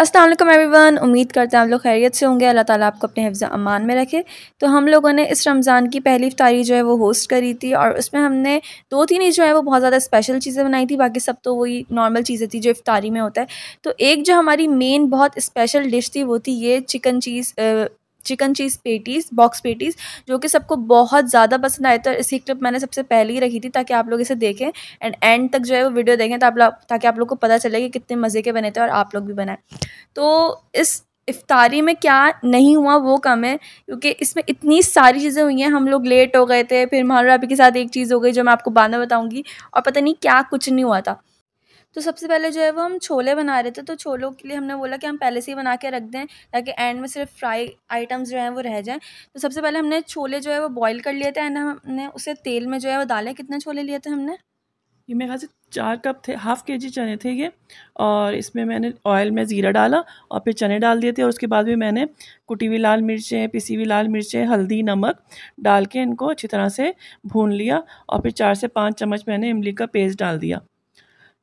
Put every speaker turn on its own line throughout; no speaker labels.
Aslam everyone उम्मीद करते हैं हम लोग खैरियत से होंगे अल्लाह ताला आपको अपने हफ्ज़ अमान में रखे तो हम लोगों ने इस रमज़ान की पहली इफ्तारी जो है वो होस्ट करी थी और उसमें हमने दो तीन ही जो है वो बहुत ज़्यादा स्पेशल चीज़ें बनाई थी बाकी सब तो वही नॉर्मल चीज़ें थी जो इफ्तारी में होता है तो एक जो हमारी मेन बहुत स्पेशल डिश थी वो थी ये chicken cheese chicken cheese patties box patties जो कि सबको बहुत ज़्यादा पसंद आए तो इसकी क्लिप मैंने सबसे पहले ही रखी थी ताकि आप लोग इसे देखें एंड एंड तक जो है वो वीडियो देखें तो आप लोग ताकि आप लोग को पता चले कि कितने मज़े के बने थे और आप लोग भी बनाएं तो इस इफ्तारी में क्या नहीं हुआ वो कम है क्योंकि इसमें इतनी सारी चीज़ें हुई हैं हम लोग लेट हो गए थे फिर अभी के साथ एक चीज़ हो गई जो मैं आपको बाद में बताऊँगी और पता नहीं क्या कुछ नहीं हुआ था तो सबसे पहले जो है वो हम छोले बना रहे थे तो छोलों के लिए हमने बोला कि हम पहले से ही बना के रख दें ताकि एंड में सिर्फ फ्राई आइटम्स जो हैं वो रह जाएँ तो सबसे पहले हमने छोले जो है वो बॉईल कर लिए थे एंड हमने उसे तेल में जो है वो डाले कितने छोले लिए थे हमने
ये मेरे खास चार कप थे हाफ़ के जी चने थे ये और इसमें मैंने ऑयल में ज़ीरा डाला और फिर चने डाल दिए थे और उसके बाद भी मैंने कुटी हुई लाल मिर्चें पिसी हुई लाल मिर्चें हल्दी नमक डाल के इनको अच्छी तरह से भून लिया और फिर चार से पाँच चम्मच मैंने इमली का पेस्ट डाल दिया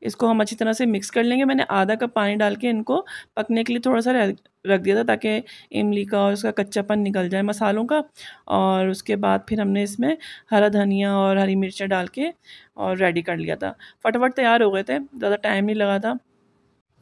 इसको हम अच्छी तरह से मिक्स कर लेंगे मैंने आधा कप पानी डाल के इनको पकने के लिए थोड़ा सा रख दिया था ताकि इमली का और उसका कच्चापन निकल जाए मसालों का और उसके बाद फिर हमने इसमें हरा धनिया और हरी मिर्चें डाल के और रेडी कर लिया था फटाफट तैयार हो गए थे ज़्यादा टाइम नहीं लगा था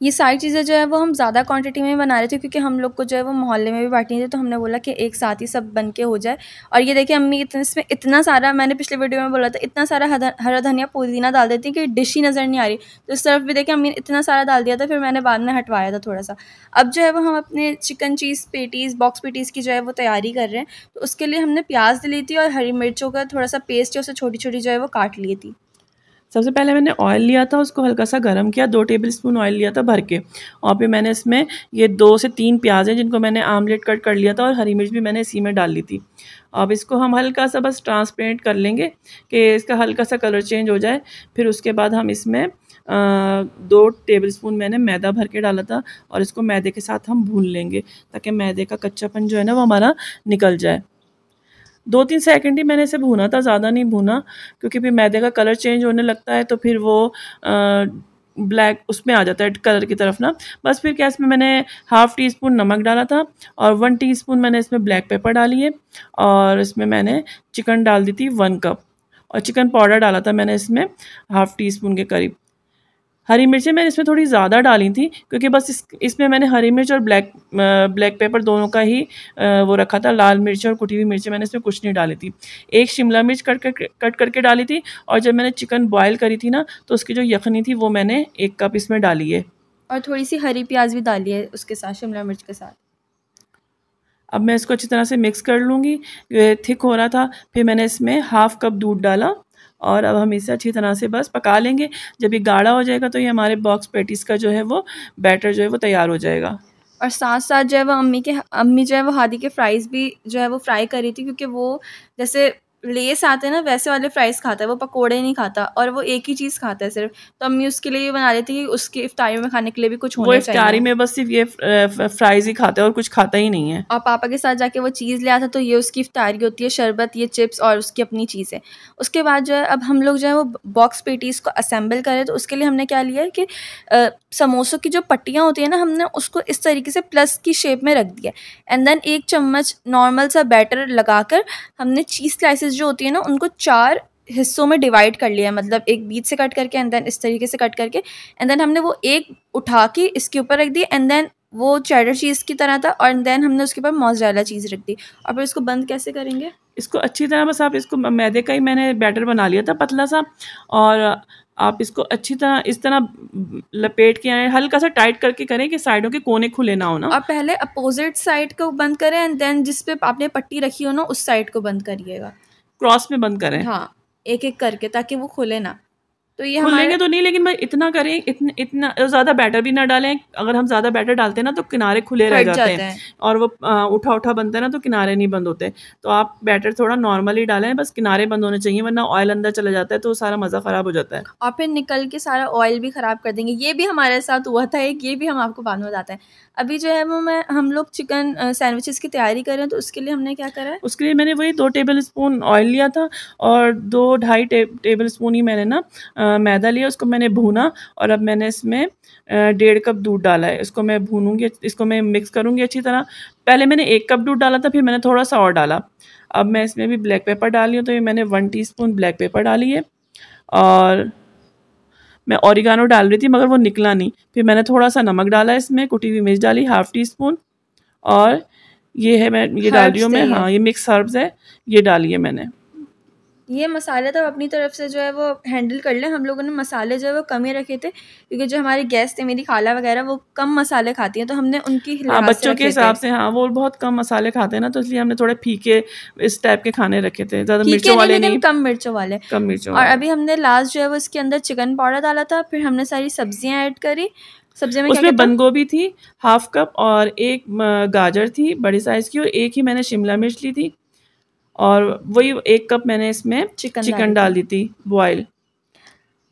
ये सारी चीज़ें जो है वो हम ज़्यादा क्वांटिटी में बना रहे थे क्योंकि हम लोग को जो है वो मोहल्ले में भी बांटनी थी तो हमने बोला कि एक साथ ही सब बन के हो जाए और ये देखिए अम्मी इतने इसमें इतना सारा मैंने पिछले वीडियो में बोला था इतना सारा हरा धनिया पुदीना डाल देती कि डिश ही नज़र नहीं आ रही तो इस तरफ भी देखिए अम्मी ने इतना सारा डाल दिया था फिर मैंने बाद में हटवाया था थोड़ा सा अब जो है वो हम अपने chicken cheese patties box patties की जो है वो तैयारी कर रहे हैं तो उसके लिए हमने प्याज ली थी और हरी मिर्चों का थोड़ा सा पेस्ट जो उससे छोटी छोटी जो है वो काट ली थी
सबसे पहले मैंने ऑयल लिया था उसको हल्का सा गर्म किया दो टेबल स्पून ऑयल लिया था भर के और फिर मैंने इसमें ये दो से तीन प्याज हैं जिनको मैंने आमलेट कट कर लिया था और हरी मिर्च भी मैंने इसी में डाल ली थी अब इसको हम हल्का सा बस ट्रांसपेरेंट कर लेंगे कि इसका हल्का सा कलर चेंज हो जाए फिर उसके बाद हम इसमें आ, दो टेबल स्पून मैंने मैदा भर के डाला था और इसको मैदे के साथ हम भून लेंगे ताकि मैदे का कच्चापन जो है ना वो हमारा निकल जाए दो तीन सेकंड ही मैंने इसे भूना था ज़्यादा नहीं भूना क्योंकि फिर मैदे का कलर चेंज होने लगता है तो फिर वो आ, ब्लैक उसमें आ जाता है कलर की तरफ ना बस फिर क्या इसमें मैंने हाफ़ टी स्पून नमक डाला था और वन टी स्पून मैंने इसमें ब्लैक पेपर डाली है और इसमें मैंने चिकन डाल दी थी वन कप और चिकन पाउडर डाला था मैंने इसमें हाफ़ टी स्पून के करीब हरी मिर्चें मैंने इसमें थोड़ी ज़्यादा डाली थी क्योंकि बस इस इसमें मैंने हरी मिर्च और ब्लैक ब्लैक पेपर दोनों का ही वो रखा था लाल मिर्च और कुटी हुई मिर्चें मैंने इसमें कुछ नहीं डाली थी एक शिमला मिर्च कट कर कट करके डाली थी और जब मैंने चिकन बॉयल करी थी ना तो उसकी जो यखनी थी वो मैंने एक कप इसमें डाली है
और थोड़ी सी हरी प्याज भी डाली है उसके साथ शिमला मिर्च के साथ
अब मैं इसको अच्छी तरह से मिक्स कर लूँगी थिक हो रहा था फिर मैंने इसमें हाफ़ कप दूध डाला और अब हम इसे अच्छी तरह से बस पका लेंगे जब ये गाढ़ा हो जाएगा तो ये हमारे बॉक्स पेटिस का जो है वो बैटर जो है वो तैयार हो जाएगा
और साथ साथ जो है वो अम्मी के अम्मी जो है वो हादी के फ्राइज़ भी जो है वो फ्राई कर रही थी क्योंकि वो जैसे लेस आते हैं ना वैसे वाले फ्राइज़ खाता है वो पकोड़े नहीं खाता और वो एक ही चीज़ खाता है सिर्फ तो अम्मी उसके लिए बना लेती है कि उसके इफ्तारी में खाने के लिए भी कुछ होना चाहिए इफ्तारी में
बस सिर्फ ये फ्राइज़ ही खाता है और कुछ खाता ही नहीं है
और पापा के साथ जाके वो चीज़ ले आता तो ये उसकी इफ्तारी होती है शरबत ये चिप्स और उसकी अपनी चीज़ें उसके बाद जो है अब हम लोग जो है वो बॉक्स पेटीज़ को असेंबल करें तो उसके लिए हमने क्या लिया है कि समोसों की जो पट्टियाँ होती है ना हमने उसको इस तरीके से प्लस की शेप में रख दिया एंड देन एक चम्मच नॉर्मल सा बैटर लगा हमने चीज़ स्लाइसेस पीसेस जो होती है ना उनको चार हिस्सों में डिवाइड कर लिया है मतलब एक बीच से कट करके एंड देन इस तरीके से कट करके एंड देन हमने वो एक उठा के इसके ऊपर रख दिया एंड देन वो चैडर चीज़ की तरह था और देन हमने उसके ऊपर मोजरेला चीज़ रख दी और फिर इसको बंद कैसे करेंगे
इसको अच्छी तरह बस आप इसको मैदे का ही मैंने बैटर बना लिया था पतला सा और आप इसको अच्छी तरह इस तरह लपेट के आए हल्का सा टाइट करके करें कि साइडों के कोने खुले ना हो ना आप
पहले अपोजिट साइड को बंद करें एंड देन जिस पे आपने पट्टी रखी हो ना उस साइड को बंद करिएगा
क्रॉस में बंद करें हाँ
एक एक करके ताकि वो खुले ना तो ये हम लेंगे
तो नहीं लेकिन भाई इतना करें इतन, इतना ज़्यादा बैटर भी ना डालें अगर हम ज़्यादा बैटर डालते हैं ना तो किनारे खुले रह जाते, हैं।, हैं और वो आ, उठा उठा बनता है ना तो किनारे नहीं बंद होते तो आप बैटर थोड़ा नॉर्मली डालें बस किनारे बंद होने चाहिए वरना ऑयल अंदर चला जाता है तो सारा मज़ा ख़राब हो जाता है
और फिर निकल के सारा ऑयल भी ख़राब कर देंगे ये भी हमारे साथ हुआ था एक ये भी हम आपको बाद में बताते हैं अभी जो है वो मैं हम लोग चिकन सैंडविचेस की तैयारी कर रहे हैं तो उसके लिए हमने क्या करा है
उसके लिए मैंने वही दो टेबल स्पून ऑयल लिया था और दो ढाई टेबल स्पून ही मैंने ना मैदा लिया उसको मैंने भूना और अब मैंने इसमें डेढ़ कप दूध डाला है इसको मैं भूनूंगी इसको मैं मिक्स करूँगी अच्छी तरह पहले मैंने एक कप दूध डाला था फिर मैंने थोड़ा सा और डाला अब मैं इसमें भी ब्लैक पेपर डाली हूँ तो ये मैंने वन टी ब्लैक पेपर डाली है और मैं औरिगानो डाल रही थी मगर वो निकला नहीं फिर मैंने थोड़ा सा नमक डाला इसमें कुटी हुई मिर्च डाली हाफ़ टी स्पून और ये है मैं ये डाल रही हूँ मैं हाँ ये मिक्स हर्ब्स है ये डाली है मैंने
ये मसाले तो अपनी तरफ से जो है वो हैंडल कर लें हम लोगों ने मसाले जो है वो कम ही रखे थे क्योंकि जो हमारे गेस्ट थे मेरी खाला वगैरह वो कम मसाले खाती हैं तो हमने उनकी हाँ बच्चों के हिसाब से
हाँ वो बहुत कम मसाले खाते हैं ना तो इसलिए हमने थोड़े फीके इस टाइप के खाने रखे थे ज़्यादा मिर्चों वाले नहीं कम
मिर्चों वाले कम मिर्चों और अभी हमने लास्ट जो है वो इसके अंदर चिकन पाउडर डाला था फिर हमने सारी सब्जियाँ ऐड करी सब्जी में उसमें बंद गोभी थी
हाफ कप और एक गाजर थी बड़ी साइज़ की और एक ही मैंने शिमला मिर्च ली थी और वही एक कप मैंने इसमें चिकन चिकन दी थी बॉयल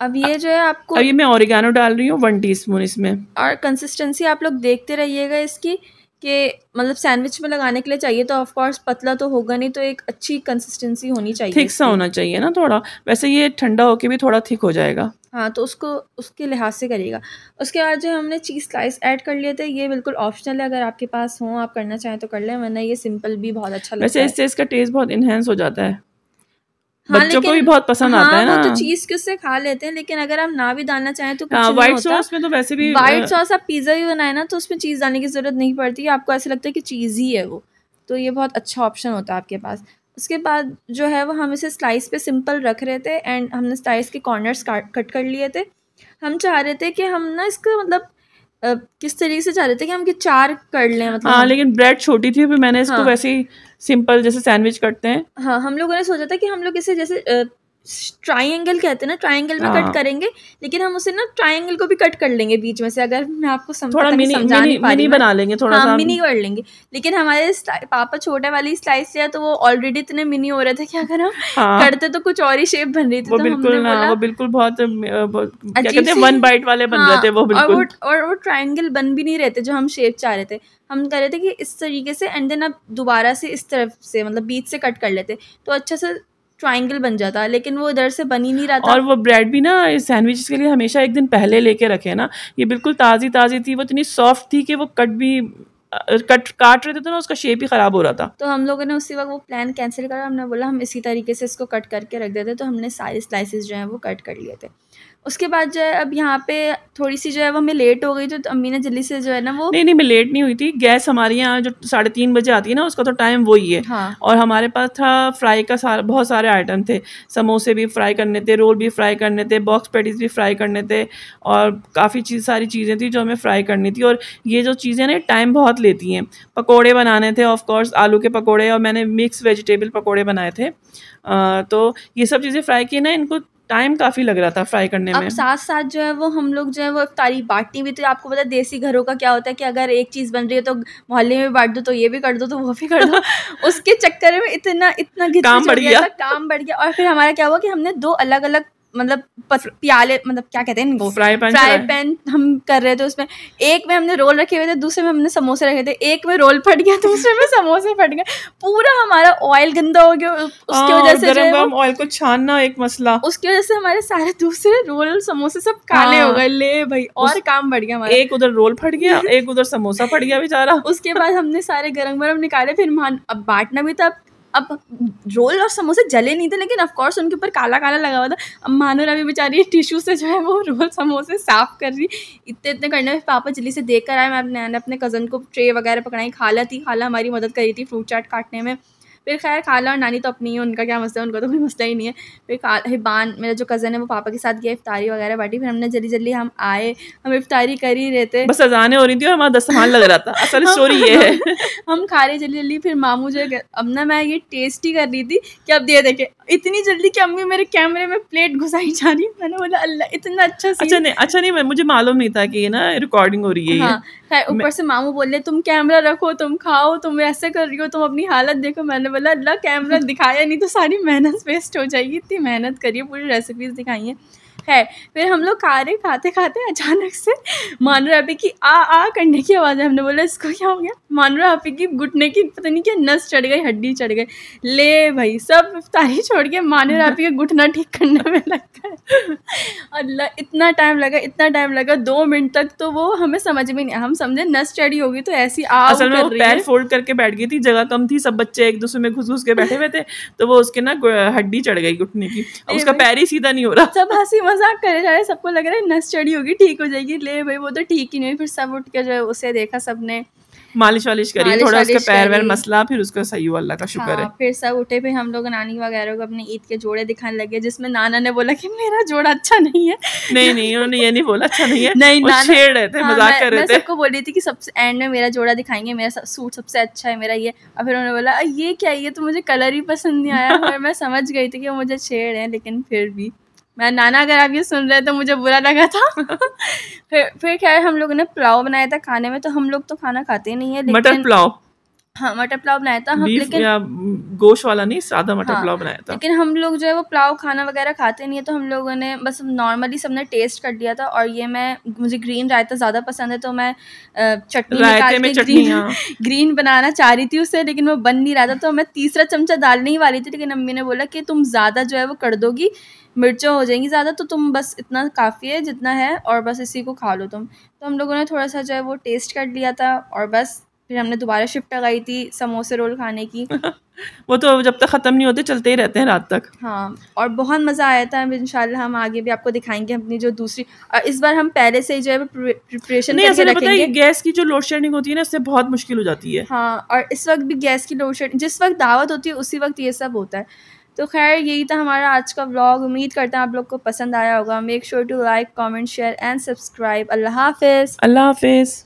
अब ये जो है आपको अब ये मैं
ओरिगानो डाल रही हूँ वन टीस्पून इसमें
और कंसिस्टेंसी आप लोग देखते रहिएगा इसकी कि मतलब सैंडविच में लगाने के लिए चाहिए तो ऑफ कोर्स पतला तो होगा नहीं तो एक अच्छी कंसिस्टेंसी होनी चाहिए थिक सा
होना चाहिए ना थोड़ा वैसे ये ठंडा होके भी थोड़ा थिक हो जाएगा
हाँ तो उसको उसके लिहाज से करिएगा उसके बाद जो हमने चीज़ स्लाइस ऐड कर लिए थे ये बिल्कुल ऑप्शनल है अगर आपके पास हो आप करना चाहें तो कर लें वरना ये सिंपल भी बहुत अच्छा लगता है वैसे इससे
इसका टेस्ट बहुत इन्हेंस हो जाता है
हाँ, बच्चों को भी बहुत पसंद हाँ, आता है ना तो चीज के उससे खा लेते हैं लेकिन अगर आप ना भी डालना चाहें तो हाँ, व्हाइट सॉस में तो वैसे भी व्हाइट सॉस आप पिज्जा भी बनाए ना तो उसमें चीज डालने की जरूरत नहीं पड़ती आपको ऐसा लगता है कि चीज ही है वो तो ये बहुत अच्छा ऑप्शन होता है आपके पास उसके बाद जो है वो हम इसे स्लाइस पे सिंपल रख रहे थे एंड हमने स्लाइस के कॉर्नर्स कट कर लिए थे हम चाह रहे थे कि हम ना इसका मतलब किस तरीके से चाह रहे थे कि हम कि चार कर लें मतलब हाँ लेकिन
ब्रेड छोटी थी फिर मैंने इसको हाँ, वैसे ही सिंपल जैसे सैंडविच करते हैं
हाँ हम लोगों ने सोचा था कि हम लोग इसे जैसे ट्राइंगल कहते हैं ना ट्राइंगल में कट हाँ। करेंगे लेकिन हम उसे ना ट्राइंगल को भी कट कर लेंगे बीच में से अगर मैं आपको सम, थोड़ा मिनी, समझा मिनी, मिनी बना लेंगे थोड़ा हाँ, मिनी कर लेंगे लेकिन हमारे पापा छोटे वाली स्लाइस लिया तो वो ऑलरेडी इतने मिनी हो रहे थे क्या करें हाँ, करते तो कुछ और ही शेप बन रही थी वो तो बिल्कुल हाँ, वो बिल्कुल बहुत
वन बाइट वाले बन रहे हाँ, थे वो
और वो ट्राइंगल बन भी नहीं रहते जो हम शेप चाह रहे थे हम कह रहे थे कि इस तरीके से एंड देन आप दोबारा से इस तरफ से मतलब बीच से कट कर लेते तो अच्छा से ट्राइंगल बन जाता है लेकिन वो इधर से बनी नहीं रहा था और वो
ब्रेड भी ना सैंडविच के लिए हमेशा एक दिन पहले लेके रखे ना ये बिल्कुल ताज़ी ताज़ी थी वो इतनी सॉफ्ट थी कि वो कट भी कट काट रहे थे तो ना उसका शेप ही ख़राब हो रहा था
तो हम लोगों ने उसी वक्त वो प्लान कैंसिल करा हमने बोला हम इसी तरीके से इसको कट करके रख देते तो हमने सारे स्लाइसिस जो हैं वो कट कर लिए थे उसके बाद जो है अब यहाँ पे थोड़ी सी जो है वो हमें लेट हो गई तो अम्मी ने जल्दी से जो है ना वो नहीं नहीं मैं
लेट नहीं हुई थी गैस हमारे यहाँ जो साढ़े तीन बजे आती है ना उसका तो टाइम वही है हाँ। और हमारे पास था फ्राई का सारा बहुत सारे आइटम थे समोसे भी फ्राई करने थे रोल भी फ्राई करने थे बॉक्स पेटीज भी फ्राई करने थे और काफ़ी चीज सारी चीज़ें थी जो हमें फ्राई करनी थी और ये जो चीज़ें ना टाइम बहुत लेती हैं पकौड़े बनाने थे ऑफकोर्स आलू के पकौड़े और मैंने मिक्स वेजिटेबल पकौड़े बनाए थे तो ये सब चीज़ें फ्राई किए ना इनको टाइम काफ़ी लग रहा था फ्राई करने में साथ
साथ जो है वो हम लोग जो है वो इफ्तारी बांटनी भी तो आपको पता है देसी घरों का क्या होता है कि अगर एक चीज़ बन रही है तो मोहल्ले में बांट दो तो ये भी कर दो तो वो भी कर दो उसके चक्कर में इतना इतना काम बढ़ गया काम बढ़ गया और फिर हमारा क्या हुआ कि हमने दो अलग अलग मतलब प्याले मतलब क्या कहते हैं इनको फ्राई पैन हम कर रहे थे उसमें एक में हमने रोल रखे हुए थे दूसरे में हमने समोसे रखे थे एक में रोल फट गया दूसरे में समोसे फट गए पूरा हमारा ऑयल गंदा हो गया उसकी हाँ, वजह से गरम ऑयल को छानना एक मसला उसकी वजह से हमारे सारे दूसरे रोल समोसे सब काले हो हाँ। गए ले भाई और काम बढ़ गया हमारा एक उधर रोल फट गया एक उधर समोसा फट गया बेचारा उसके बाद हमने सारे गरम गरम निकाले फिर अब बांटना भी था अब रोल और समोसे जले नहीं थे लेकिन ऑफकोर्स उनके ऊपर काला काला लगा हुआ था अब मानो रवि बेचारी टिशू से जो है वो रोल समोसे साफ कर रही इतने इतने करने में पापा जल्दी से देख कर आए मैंने अपने कज़न को ट्रे वगैरह पकड़ाई खाला थी खाला हमारी मदद करी थी फ्रूट चाट काटने में फिर खैर खाला और नानी तो अपनी है उनका क्या मसला है उनका तो कोई मसला ही नहीं है फिर हिबान मेरा जो कज़न है वो पापा के साथ गया इफ्तारी वगैरह बाटी फिर हमने जल्दी जल्दी हम आए हम इफ्तारी कर ही रहे थे बस
अजाने हो रही थी और हमारा दस्तमान लग रहा था असल स्टोरी ये है
हम खा रहे जल्दी जल्दी फिर मामू जो है अब ना मैं ये टेस्ट ही कर रही थी कि अब दे देखे इतनी जल्दी कि अम्मी मेरे कैमरे में प्लेट घुसाई जा रही मैंने बोला अल्लाह इतना अच्छा सीन अच्छा
नहीं अच्छा नहीं मुझे मालूम नहीं था कि ये ना रिकॉर्डिंग हो रही है हाँ
ऊपर से मामू बोल रहे तुम कैमरा रखो तुम खाओ तुम ऐसे कर रही हो तुम अपनी हालत देखो मैंने बोला अल्लाह कैमरा दिखाया नहीं तो सारी मेहनत वेस्ट हो जाएगी इतनी मेहनत करिए पूरी रेसिपीज दिखाइए है फिर हम लोग खा रहे खाते खाते अचानक से मानो राबी की आ आ करने की आवाज़ है हमने बोला इसको क्या हो गया मानो राबी की घुटने की पता नहीं क्या नस चढ़ गई हड्डी चढ़ गई ले भाई सब तारी छोड़ के मानो राबी का घुटना ठीक करने में लगता है अल्लाह इतना टाइम लगा इतना टाइम लगा दो मिनट तक तो वो हमें समझ में नहीं हम समझे नस चढ़ी होगी तो ऐसी असल में वो पैर फोल्ड
करके बैठ गई थी जगह कम थी सब बच्चे एक दूसरे में घुस घुस के बैठे हुए थे तो वो उसके ना हड्डी चढ़ गई घुटने की उसका पैर ही सीधा नहीं हो रहा
सब हंसी मजाक करे जा रहे सबको लग रहा है नस चढ़ी होगी ठीक हो जाएगी ले भाई वो तो ठीक ही नहीं फिर सब उठ के जो है उसे देखा सबने
मालिश वालिश करी मालिश थोड़ा उसका पैर वैर मसला फिर उसका सही हुआ अल्लाह का शुक्र हाँ, है
फिर सब उठे फिर हम लोग नानी वगैरह को अपने ईद के जोड़े दिखाने लगे जिसमें नाना ने बोला कि मेरा जोड़ा अच्छा नहीं है नहीं
नहीं उन्होंने ये नहीं बोला अच्छा नहीं है नहीं नाना छेड़ रहे थे हाँ, मजाक कर रहे थे सबको
बोल रही थी कि सबसे एंड में मेरा जोड़ा दिखाएंगे मेरा सूट सबसे अच्छा है मेरा ये और फिर उन्होंने बोला ये क्या ये तो मुझे कलर ही पसंद नहीं आया मैं समझ गई थी कि वो मुझे छेड़ है लेकिन फिर भी मैं नाना अगर आप ये सुन रहे तो मुझे बुरा लगा था फिर फिर खैर हम लोगों ने पुलाव बनाया था खाने में तो हम लोग तो खाना खाते नहीं है मटर पुलाव हाँ मटर पुलाव बनाया था हम लेकिन
गोश वाला नहीं सादा मटर हाँ, पुलाव बनाया था लेकिन
हम लोग जो है वो पुलाव खाना वगैरह खाते नहीं है तो हम लोगों ने बस नॉर्मली सबने टेस्ट कर दिया था और ये मैं मुझे ग्रीन रायता ज़्यादा पसंद है तो मैं चटनी निकाल में चटनी ग्रीन, हाँ। ग्रीन बनाना चाह रही थी उससे लेकिन वो बन नहीं रहा था तो मैं तीसरा चमचा डालने ही वाली थी लेकिन अम्मी ने बोला कि तुम ज़्यादा जो है वो कर दोगी मिर्चें हो जाएंगी ज़्यादा तो तुम बस इतना काफ़ी है जितना है और बस इसी को खा लो तुम तो हम लोगों ने थोड़ा सा जो है वो टेस्ट कर लिया था और बस फिर हमने दोबारा शिफ्ट लगाई थी समोसे रोल खाने की
वो तो जब तक ख़त्म नहीं होते चलते ही रहते हैं रात तक
हाँ और बहुत मज़ा आया था इन हम आगे भी आपको दिखाएंगे अपनी जो दूसरी और इस बार हम पहले से ही जो है प्रिपरेशन नहीं ऐसे पता है
गैस की जो लोड शेडिंग होती है ना इससे बहुत मुश्किल हो जाती है
हाँ और इस वक्त भी गैस की लोड शेडिंग जिस वक्त दावत होती है उसी वक्त ये सब होता है तो खैर यही था हमारा आज का व्लॉग उम्मीद करता हूँ आप लोग को पसंद आया होगा make sure to like comment share and subscribe अल्लाह हाफिज़
अल्लाह हाफिज़